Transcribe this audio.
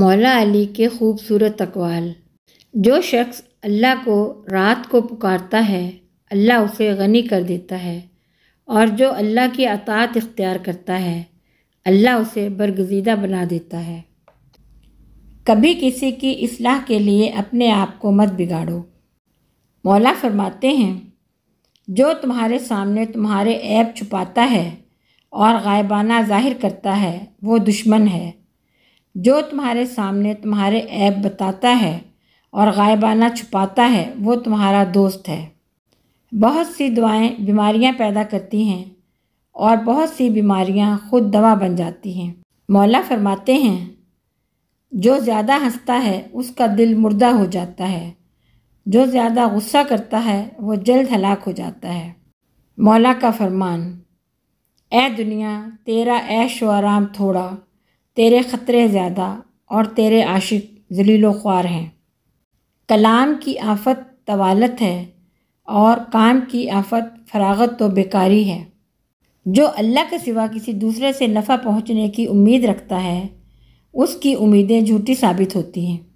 मौला अली के खूबसूरत अकवाल जो शख्स अल्लाह को रात को पुकारता है अल्लाह उसे गनी कर देता है और जो अल्लाह की अतात इख्तियार करता है अल्लाह उसे बरगजीदा बना देता है कभी किसी की असलाह के लिए अपने आप को मत बिगाड़ो मौला फरमाते हैं जो तुम्हारे सामने तुम्हारे ऐप छुपाता है और गायबाना जाहिर करता है वो दुश्मन है जो तुम्हारे सामने तुम्हारे ऐप बताता है और गायबाना छुपाता है वो तुम्हारा दोस्त है बहुत सी दुआएं बीमारियां पैदा करती हैं और बहुत सी बीमारियां खुद दवा बन जाती हैं मौला फरमाते हैं जो ज़्यादा हंसता है उसका दिल मुर्दा हो जाता है जो ज़्यादा गुस्सा करता है वो जल्द हलाक हो जाता है मौला का फरमान ए दुनिया तेरा ऐश व आराम थोड़ा तेरे ख़तरे ज़्यादा और तेरे आशिक जलील ख्वार हैं कलाम की आफत तवालत है और काम की आफत फरागत तो बेकारी है जो अल्लाह के सिवा किसी दूसरे से नफ़ा पहुँचने की उम्मीद रखता है उसकी उम्मीदें झूठी साबित होती हैं